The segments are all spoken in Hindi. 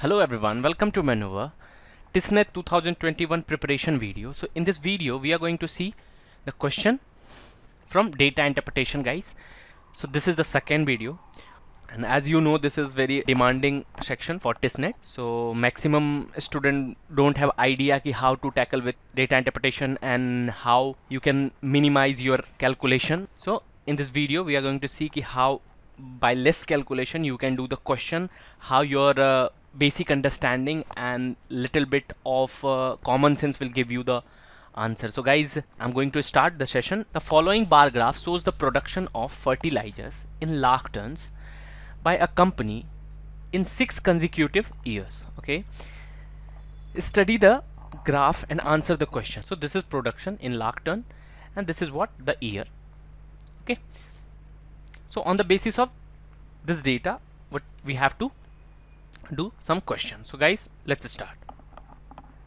Hello everyone, welcome to Manova TISNET 2021 preparation video. So in this video we are going to see the question from data interpretation guys. So this is the second video and as you know this is very demanding section for TISNET. So maximum student don't have idea ki how to tackle with data interpretation and how you can minimize your calculation. So in this video we are going to see ki how by less calculation you can do the question how your uh, basic understanding and little bit of uh, common sense will give you the answer. So guys, I'm going to start the session. The following bar graph shows the production of fertilizers in lakh tons by a company in six consecutive years. Okay. Study the graph and answer the question. So this is production in lakh ton and this is what the year. Okay. So on the basis of this data, what we have to do some questions. So guys, let's start.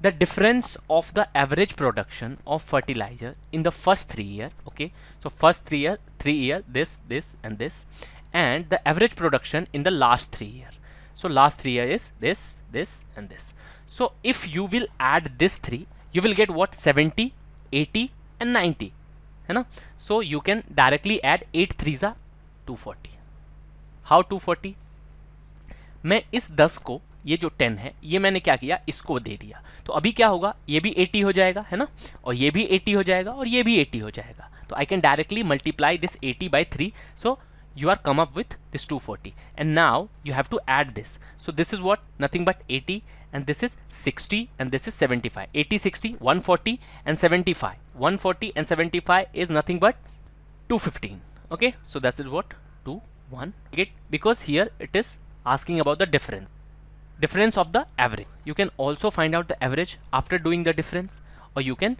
The difference of the average production of fertilizer in the first three year, okay? So first three year, three year, this, this, and this, and the average production in the last three year. So last three year is this, this, and this. So if you will add this three, you will get what 70, 80, and 90. You know? So you can directly add 8 threes are 240. How 240? मैं इस दस को ये जो टेन है ये मैंने क्या किया इसको दे दिया तो अभी क्या होगा ये भी एटी हो जाएगा है ना और ये भी एटी हो जाएगा और ये भी एटी हो जाएगा तो I can directly multiply this eighty by three so you are come up with this two forty and now you have to add this so this is what nothing but eighty and this is 60 and this is 75 five eighty sixty one and seventy five and seventy is nothing but two okay so that is what to one get because here it is asking about the difference difference of the average you can also find out the average after doing the difference or you can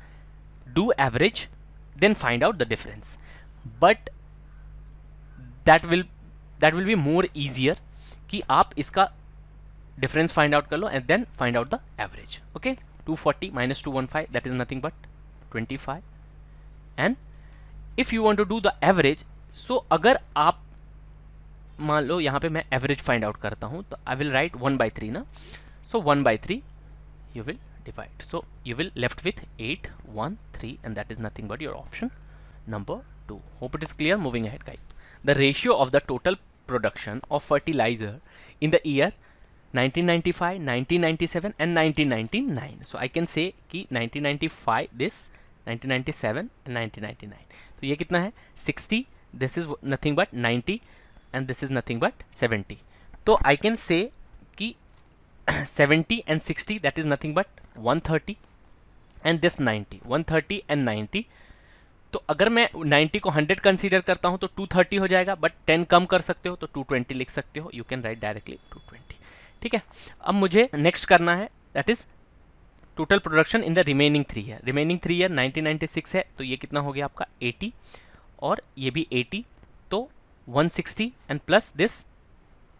do average then find out the difference but that will that will be more easier ki aap iska difference find out kar lo and then find out the average okay 240 minus 215 that is nothing but 25 and if you want to do the average so agar aap मान लो यहाँ पे मैं एवरेज फाइंड आउट करता हूँ तो I will write one by three ना so one by three you will divide so you will left with eight one three and that is nothing but your option number two hope it is clear moving ahead guide the ratio of the total production of fertilizer in the year 1995, 1997 and 1999. So I can say कि 1995 दिस 1997 एंड 1999. तो ये कितना है 60. This is nothing but and this is nothing but 70 so I can say ki 70 and 60 that is nothing but 130 and this 90 130 and 90 तो अगर मैं 90 को 100 कंसीडर करता हूँ तो 230 हो जाएगा बट 10 कम कर सकते हो तो 220 लिख सकते हो यू कैन राइट डायरेक्टली 220 ठीक है अब मुझे नेक्स्ट करना है that is total production in the remaining three year remaining three year 1996 है तो ये कितना हो गया आपका 80 और ये भी 80 तो 160 and plus this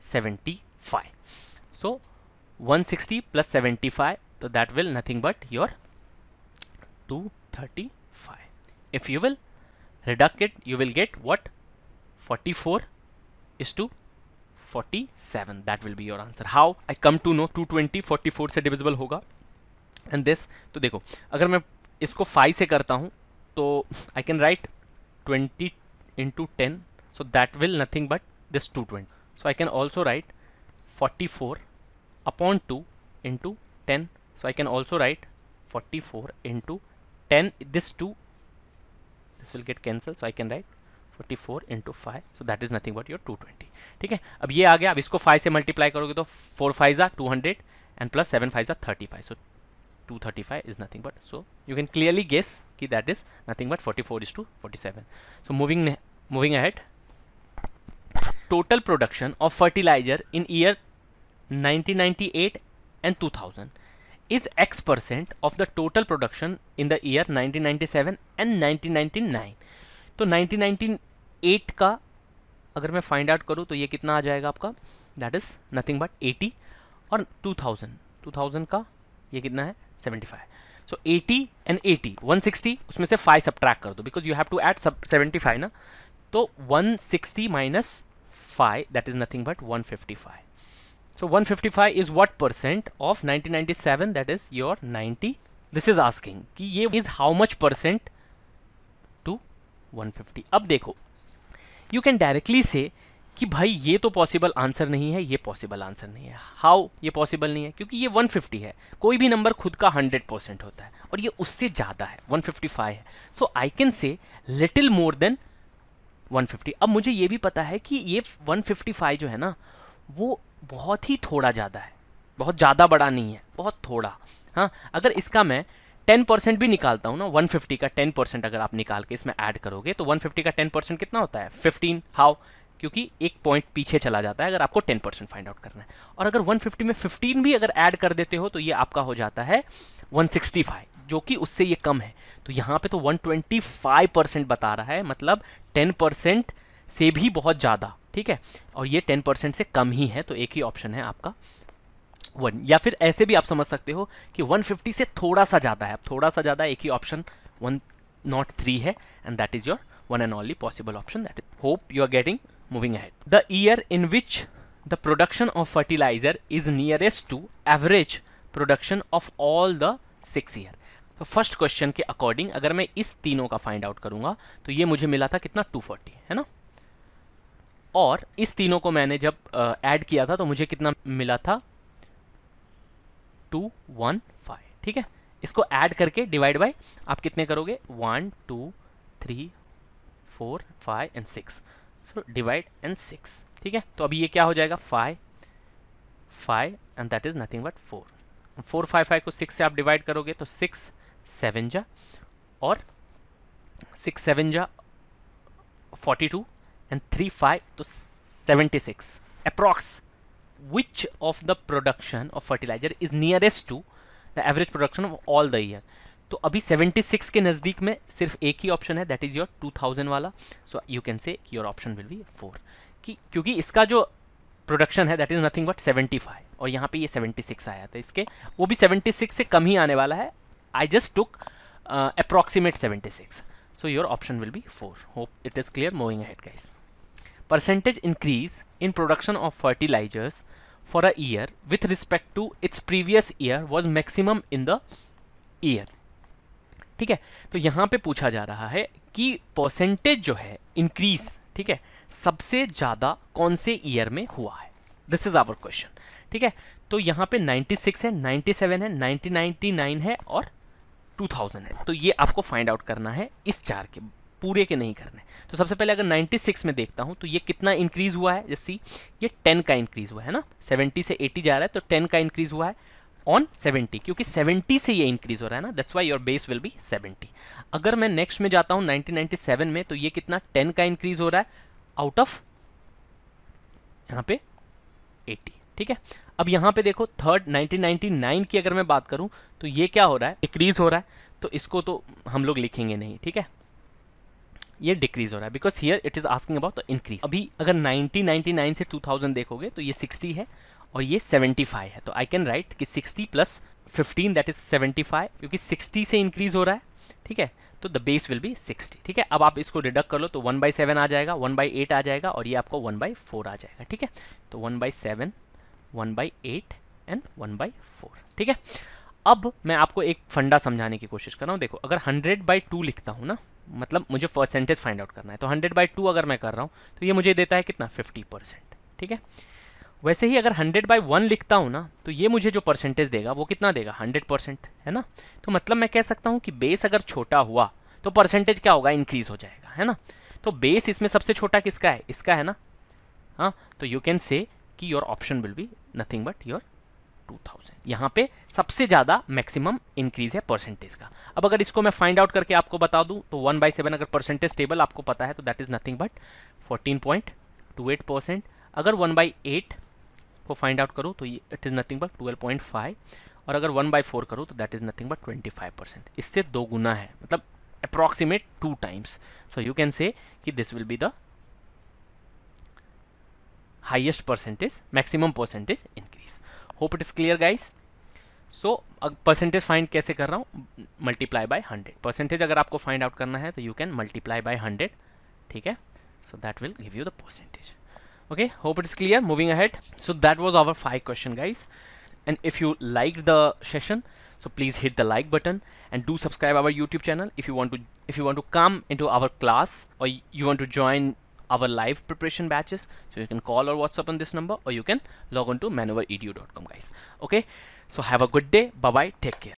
75 so 160 plus 75 so that will nothing but your 235 if you will reduct it you will get what 44 is to 47 that will be your answer how i come to know 220 44 se divisible hoga and this to dekho agar main isko 5 se karta hu to i can write 20 into 10 so that will nothing but this 220 so I can also write 44 upon 2 into 10 so I can also write 44 into 10 this 2 this will get cancelled so I can write 44 into 5 so that is nothing but your 220 Okay. Now this is coming. If you multiply से मल्टीप्लाई करोगे 4 5 is two and plus 7 plus seven 35. So 235 is nothing but. So you can clearly guess that is nothing but 44 is कि 47. So moving but total production of fertilizer in year 1998 and 2000 is X percent of the total production in the year 1997 and 1999 तो 1998 का अगर मैं फाइंड आउट करूं तो ये कितना आ जाएगा आपका दैट इज नथिंग बट 80 और 2000 2000 का ये कितना है 75 सो 80 एंड 80, 160 उसमें से 5 सब कर दो because you have to add सब सेवेंटी ना तो 160 sixty minus 5 that is nothing but 155 so 155 is what percent of 1997 that is your 90 this is asking कि ये is how much percent to 150 अब देखो you can directly say कि भाई ये तो पॉसिबल आंसर नहीं है ये पॉसिबल आंसर नहीं है हाउ ये पॉसिबल नहीं है क्योंकि ये 150 है कोई भी नंबर खुद का 100 परसेंट होता है और ये उससे ज़्यादा है 155 है so I can say little more than 150 अब मुझे ये भी पता है कि ये 155 जो है ना वो बहुत ही थोड़ा ज़्यादा है बहुत ज़्यादा बड़ा नहीं है बहुत थोड़ा हाँ अगर इसका मैं 10 परसेंट भी निकालता हूँ ना 150 का 10 परसेंट अगर आप निकाल के इसमें ऐड करोगे तो 150 का 10 परसेंट कितना होता है 15 हाउ क्योंकि एक पॉइंट पीछे चला जाता है अगर आपको 10 परसेंट फाइंड आउट करना है और अगर 150 में 15 भी अगर ऐड कर देते हो तो ये आपका हो जाता है 165 जो कि उससे ये कम है तो यहाँ पे तो 125 परसेंट बता रहा है मतलब 10 परसेंट से भी बहुत ज़्यादा ठीक है और ये 10 परसेंट से कम ही है तो एक ही ऑप्शन है आपका वन या फिर ऐसे भी आप समझ सकते हो कि 150 से थोड़ा सा ज़्यादा है थोड़ा सा ज़्यादा एक ही ऑप्शन वन नॉट थ्री है and that is your one and only possible option that is hope you are getting moving ahead the year in which the production of fertilizer is nearest to average production of all the six year तो फर्स्ट क्वेश्चन के अकॉर्डिंग अगर मैं इस तीनों का फाइंड आउट करूंगा तो ये मुझे मिला था कितना 240 है ना और इस तीनों को मैंने जब ऐड uh, किया था तो मुझे कितना मिला था 215 ठीक है इसको ऐड करके डिवाइड बाय आप कितने करोगे one two three four five and six so divide and six ठीक है तो अभी ये क्या हो जाएगा five five and that is nothing but four four five five को सिक्स से आप डिवाइड करोगे तो सिक्स सेवन जा और सिक्स सेवन जा forty two and three five तो seventy six approx which of the production of fertilizer is nearest to the average production of all the year तो अभी 76 के नज़दीक में सिर्फ एक ही ऑप्शन है दैट इज़ योर 2000 वाला so you can say your option will be four कि क्योंकि इसका जो प्रोडक्शन है दैट इज़ नथिंग बट 75 और यहाँ पे ये 76 आया था इसके वो भी 76 से कम ही आने वाला है I just took uh, approximate 76. So your option will be 4. Hope it is clear moving ahead guys. Percentage increase in production of fertilizers for a year with respect to its previous year was maximum in the year. ठीक है तो यहाँ पे पूछा जा रहा है कि परसेंटेज जो है इंक्रीज ठीक है सबसे ज़्यादा कौन से ईयर में हुआ है दिस इज़ आवर क्वेश्चन ठीक है तो यहाँ पे 96 है 97 है 1999 है और टू थाउजेंड है तो ये आपको फाइंड आउट करना है इस चार के पूरे के नहीं करने तो सबसे पहले अगर 96 में देखता हूँ तो ये कितना इंक्रीज हुआ है जैसे ये 10 का इंक्रीज हुआ है ना 70 से 80 जा रहा है तो 10 का इंक्रीज हुआ है ऑन 70 क्योंकि 70 से ये इंक्रीज हो रहा है ना that's why your base will be 70 अगर मैं नेक्स्ट में जाता हूँ 1997 में तो ये कितना टेन का इंक्रीज हो रहा है आउट ऑफ यहाँ पे एटी ठीक है अब यहाँ पे देखो थर्ड 1999 की अगर मैं बात करूँ तो ये क्या हो रहा है डिक्रीज़ हो रहा है तो इसको तो हम लोग लिखेंगे नहीं ठीक है ये डिक्रीज हो रहा है because here it is asking about increase अभी अगर 1999 से 2000 देखोगे तो ये 60 है और ये 75 है तो आई कैन राइट कि 60 प्लस 15 दैट इज 75 क्योंकि 60 से इंक्रीज हो रहा है ठीक है तो द बेस विल बी 60 ठीक है अब आप इसको डिडक्ट कर लो तो 1 बाई सेवन आ जाएगा 1 बाई एट आ जाएगा और ये आपको 1 बाई फोर आ जाएगा ठीक है तो 1 by seven one by eight and one by four ठीक है अब मैं आपको एक फंडा समझाने की कोशिश कर रहा हूँ देखो अगर हंड्रेड बाई टू लिखता हूँ ना मतलब मुझे परसेंटेज फाइंड आउट करना है तो हंड्रेड बाई टू अगर मैं कर रहा हूँ तो ये मुझे देता है कितना फिफ्टी परसेंट ठीक है वैसे ही अगर हंड्रेड बाई वन लिखता हूँ ना तो ये मुझे जो परसेंटेज देगा वो कितना देगा हंड्रेड परसेंट है ना तो मतलब मैं कह सकता हूँ कि बेस अगर छोटा हुआ तो परसेंटेज क्या होगा इंक्रीज हो जाएगा है ना तो बेस इसमें सबसे छोटा किसका है इसका है ना हाँ तो यू कैन से कि your option will be nothing but your 2000 यहाँ पे सबसे ज़्यादा मैक्सिमम इंक्रीज है परसेंटेज का अब अगर इसको मैं फाइंड आउट करके आपको बता दूँ तो वन बाई सेवन अगर परसेंटेज टेबल आपको पता है तो that is nothing but 14.28 percent अगर वन बाई एट को फाइंड आउट करूँ तो इट इज़ नथिंग बट 12.5 और अगर वन बाई फोर करूँ तो that is nothing but 25 percent इससे दो गुना है मतलब approximate two times so you can say this will be the highest percentage maximum percentage increase hope it is clear guys so, percentage find कैसे कर रहा हूँ Multiply by hundred. Percentage, अगर आपको फाइंड आउट करना है you can multiply by hundred. Hundred ठीक है so that will give you okay hope it's clear moving ahead so that was our five question guys and if you liked the session so please hit the like button and do subscribe our youtube channel if you want to if you want to come into our class or you want to join our live preparation batches so you can call or whatsapp on this number or you can log on to maneuveredu.com guys okay so have a good day bye bye take care